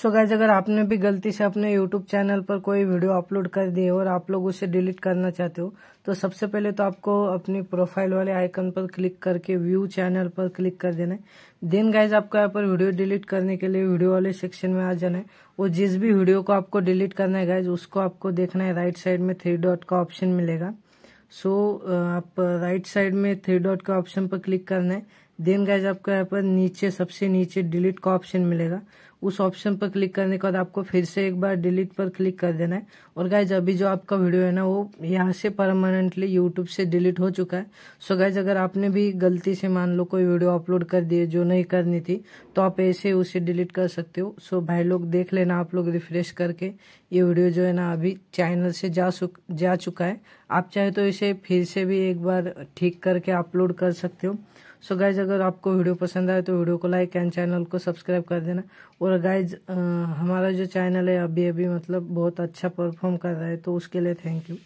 so guys guys अगर आपने भी गलती से अपने यूट्यूब चैनल पर कोई वीडियो अपलोड कर दी और आप लोग उसे डिलीट करना चाहते हो तो सबसे पहले तो आपको अपनी प्रोफाइल वाले आइकन पर क्लिक करके व्यू चैनल पर क्लिक कर देना है देन गाइज आपको यहाँ पर वीडियो डिलीट करने के लिए वीडियो वाले सेक्शन में आ जाना है और जिस भी वीडियो को आपको डिलीट करना है गाइज उसको आपको देखना है राइट साइड में थ्री डॉट का ऑप्शन मिलेगा सो so, आप राइट साइड में थ्री डॉट का ऑप्शन पर क्लिक करना है देन गाइज आपको यहाँ पर नीचे सबसे नीचे डिलीट का ऑप्शन मिलेगा उस ऑप्शन पर क्लिक करने के बाद आपको फिर से एक बार डिलीट पर क्लिक कर देना है और गाइज अभी जो आपका वीडियो है ना वो यहाँ से परमानेंटली यूट्यूब से डिलीट हो चुका है सो गाइज अगर आपने भी गलती से मान लो कोई वीडियो अपलोड कर दिए जो नहीं करनी थी तो आप ऐसे उसे डिलीट कर सकते हो सो भाई लोग देख लेना आप लोग रिफ्रेश करके ये वीडियो जो है ना अभी चैनल से जा जा चुका है आप चाहे तो इसे फिर से भी एक बार ठीक करके अपलोड कर सकते हो सो so गाइज अगर आपको वीडियो पसंद आए तो वीडियो को लाइक एंड चैनल को सब्सक्राइब कर देना और गाइज हमारा जो चैनल है अभी अभी मतलब बहुत अच्छा परफॉर्म कर रहा है तो उसके लिए थैंक यू